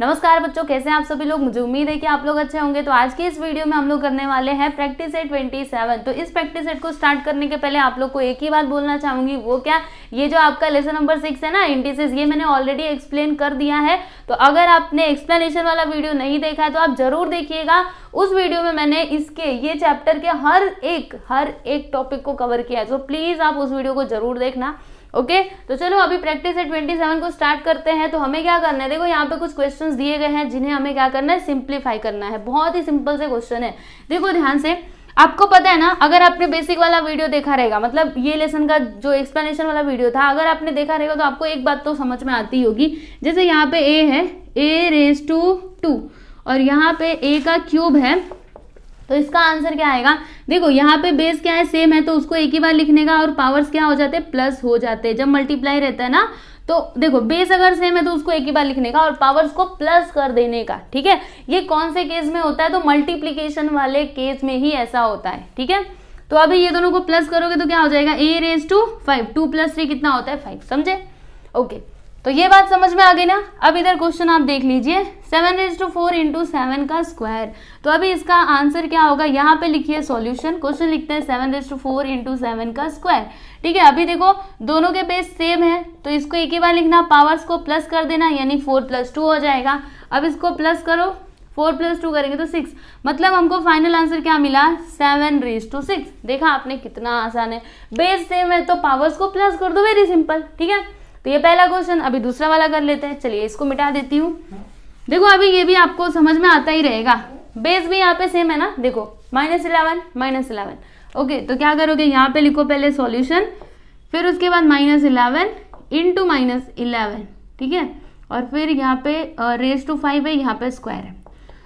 नमस्कार बच्चों कैसे हैं आप सभी लोग मुझे उम्मीद है कि आप लोग अच्छे होंगे तो आज की इस वीडियो में हम लोग करने वाले हैं प्रैक्टिस एट ट्वेंटी सेवन तो इस प्रैक्टिस एट को स्टार्ट करने के पहले आप लोग को एक ही बात बोलना चाहूंगी वो क्या ये जो आपका लेसन नंबर सिक्स है ना इंटीसिस ये मैंने ऑलरेडी एक्सप्लेन कर दिया है तो अगर आपने एक्सप्लेनेशन वाला वीडियो नहीं देखा है तो आप जरूर देखिएगा उस वीडियो में मैंने इसके ये चैप्टर के हर एक हर एक टॉपिक को कवर किया है तो प्लीज़ आप उस वीडियो को जरूर देखना ओके तो चलो अभी प्रैक्टिस है ट्वेंटी सेवन को स्टार्ट करते हैं तो हमें क्या करना है देखो यहाँ पे कुछ क्वेश्चन दिए गए हैं जिन्हें हमें क्या करना है सिंप्लीफाई करना है बहुत ही सिंपल से क्वेश्चन है देखो ध्यान से आपको पता है ना अगर आपने बेसिक वाला वीडियो देखा रहेगा मतलब ये लेसन का जो एक्सप्लेनेशन वाला वीडियो था अगर आपने देखा रहेगा तो आपको एक बात तो समझ में आती होगी जैसे यहाँ पे ए है ए रेस टू टू और यहाँ पे ए का क्यूब है तो इसका आंसर क्या आएगा देखो यहाँ पे बेस क्या है सेम है तो उसको एक ही बार लिखने का और पावर्स क्या हो जाते हैं प्लस हो जाते हैं जब मल्टीप्लाई रहता है ना तो देखो बेस अगर सेम है तो उसको एक ही बार लिखने का और पावर्स को प्लस कर देने का ठीक है ये कौन से केस में होता है तो मल्टीप्लीकेशन वाले केस में ही ऐसा होता है ठीक है तो अभी ये दोनों को प्लस करोगे तो क्या हो जाएगा a raise to five two plus three कितना होता है फाइव समझे ओके तो ये बात समझ में आ गई ना अब इधर क्वेश्चन आप देख लीजिए seven raise to four into seven का स्क्वायर तो अभी इसका आंसर क्या होगा यहाँ पे लिखिए सॉल्यूशन क्वेश्चन लिखते हैं seven is to four into seven का स्क्वायर ठीक है अभी देखो दोनों के बेस सेम है तो इसको एक ही बार लिखना पावर्स को प्लस कर देना यानी फोर प्लस टू हो जाएगा अब इसको प्लस करो फोर प्लस टू करेंगे तो सिक्स मतलब हमको फाइनल आंसर क्या मिला सेवन रेज टू सिक्स देखा आपने कितना आसान है बेस सेम है तो पावर्स को प्लस कर दो वेरी सिंपल ठीक है तो ये पहला क्वेश्चन अभी दूसरा वाला कर लेते हैं चलिए इसको मिटा देती हूँ देखो अभी ये भी आपको समझ में आता ही रहेगा बेस भी यहाँ पे सेम है ना देखो minus eleven minus eleven okay तो क्या करोगे यहाँ पे लिखो पहले सॉल्यूशन फिर उसके बाद minus eleven into minus eleven ठीक है और फिर यहाँ पे रेस टू फाइव है यहाँ पे स्क्वायर है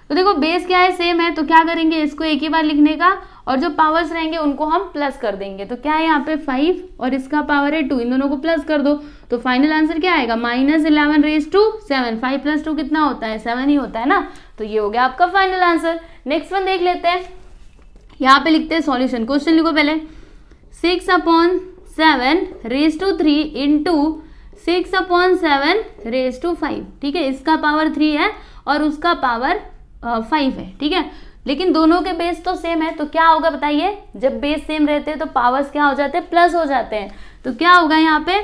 तो देखो बेस क्या है सेम है तो क्या करेंगे इसको एक ही बार लिखने का और जो पावर्स रहेंगे उनको हम प्लस कर देंगे तो क्या है यहाँ पे फाइव और इसका पावर है टू इन दोनों को प्लस कर दो तो फाइनल आंसर क्या आएगा minus eleven raise to seven five plus two कितना होता है सेवन ही होता है ना तो ये हो गया आपका फाइनल आंसर नेक्स्ट वन देख लेते हैं यहाँ पे लिखते हैं सॉल्यूशन क्वेश्चन लिखो पहले six upon seven raise to three into six upon seven raise to five ठीक है इसका पावर थ्री है और उसका पावर फाइव है ठीक है लेकिन दोनों के बेस तो सेम है तो क्या होगा बताइए जब बेस सेम रहते हैं तो पावर्स क्या हो जाते हैं प्लस हो जाते हैं तो क्या होगा यहाँ पे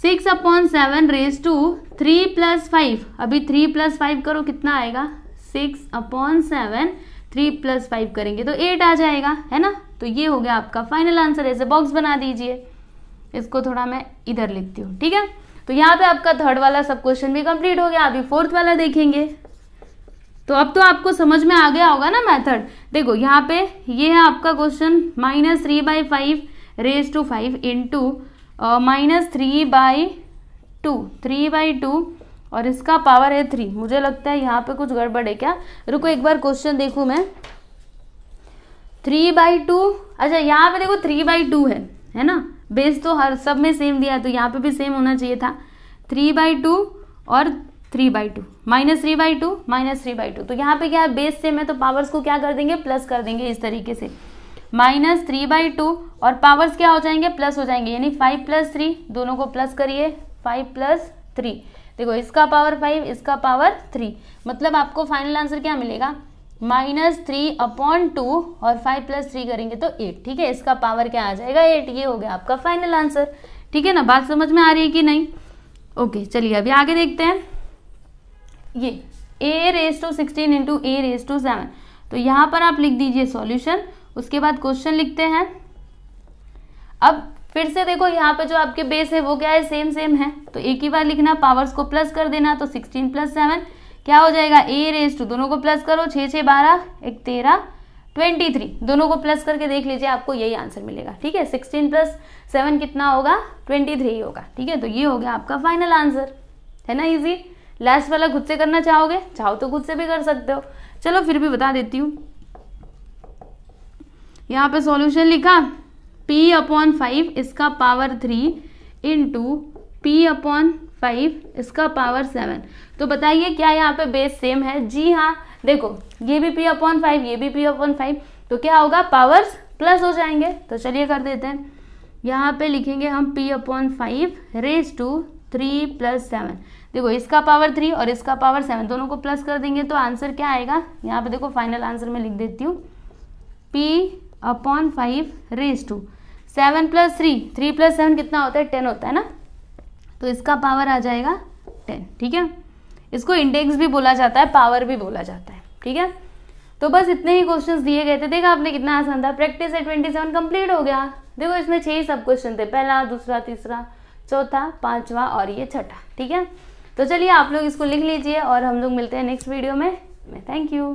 six upon seven raise to three plus five अभी थ्री प्लस फाइव करो कितना आएगा six upon seven three plus five करेंगे तो एट आ जाएगा है ना तो ये हो गया आपका फाइनल आंसर ऐसे बॉक्स बना दीजिए इसको थोड़ा मैं इधर लिखती हूँ ठीक है तो यहाँ पे आपका थर्ड वाला सब क्वेश्चन भी कंप्लीट हो गया अभी फोर्थ वाला देखेंगे तो अब तो आपको समझ में आ गया होगा ना मेथड देखो यहाँ पे ये है आपका question minus three by five raise to five into minus three by two three by two और इसका पावर है थ्री मुझे लगता है यहाँ पे कुछ गड़बड़ है क्या रुको एक बार क्वेश्चन देखू मैं थ्री बाई टू अच्छा यहाँ पे देखो थ्री बाई टू है है ना बेस तो हर सब में सेम दिया है तो यहाँ पे भी सेम होना चाहिए था थ्री बाई टू और three by two minus three by two minus three by two तो यहाँ पे क्या है बेस से मैं तो पावर्स को क्या कर देंगे प्लस कर देंगे इस तरीके से माइनस थ्री बाई टू और पावर्स क्या हो जाएंगे प्लस हो जाएंगे यानी फाइव प्लस थ्री दोनों को प्लस करिए फाइव प्लस थ्री देखो इसका पावर फाइव इसका पावर थ्री मतलब आपको फाइनल आंसर क्या मिलेगा माइनस थ्री अपॉन टू और फाइव प्लस थ्री करेंगे तो एट ठीक है इसका पावर क्या आ जाएगा एट ये हो गया आपका फाइनल आंसर ठीक है ना बात समझ में आ रही है कि नहीं ओके चलिए अभी आगे देखते हैं ये a raise to sixteen into a raise to seven तो यहाँ पर आप लिख दीजिए सॉल्यूशन उसके बाद क्वेश्चन लिखते हैं अब फिर से देखो यहाँ पे जो आपके बेस है वो क्या है सेम सेम है तो एक ही बार लिखना पावर्स को प्लस कर देना तो सिक्सटीन प्लस सेवन क्या हो जाएगा ए रेस टू दोनों को प्लस करो छः छः बारह एक तेरह ट्वेंटी थ्री दोनों को प्लस करके देख लीजिए आपको यही आंसर मिलेगा ठीक है सिक्सटीन प्लस सेवन कितना होगा ट्वेंटी थ्री होगा ठीक है तो ये हो गया आपका फाइनल आंसर है ना इजी लास्ट वाला खुद से करना चाहोगे चाहो तो खुद से भी कर सकते हो चलो फिर भी बता देती हूँ यहाँ पे सॉल्यूशन लिखा p अपॉन फाइव इसका power three into P upon five इसका पावर सेवन तो बताइए क्या यहाँ पे बेस सेम है जी हाँ देखो ये भी p अपॉन फाइव ये भी p अपॉन फाइव तो क्या होगा पावर्स प्लस हो जाएंगे तो चलिए कर देते हैं यहाँ पे लिखेंगे हम p upon five raise to three plus seven देखो इसका पावर थ्री और इसका पावर सेवन दोनों को प्लस कर देंगे तो आंसर क्या आएगा यहाँ पे देखो फाइनल आंसर मैं लिख देती हूँ P upon five raise to seven plus three three plus seven कितना होता है टेन होता है ना तो इसका पावर आ जाएगा टेन ठीक है इसको इंडेक्स भी बोला जाता है पावर भी बोला जाता है ठीक है तो बस इतने ही क्वेश्चन दिए गए थे देखा आपने कितना आसान था प्रैक्टिस है ट्वेंटी सेवन कंप्लीट हो गया देखो इसमें छह ही सब क्वेश्चन थे पहला दूसरा तीसरा चौथा पांचवा और ये छठा ठीक है तो चलिए आप लोग इसको लिख लीजिए और हम लोग मिलते हैं नेक्स्ट वीडियो में थैंक यू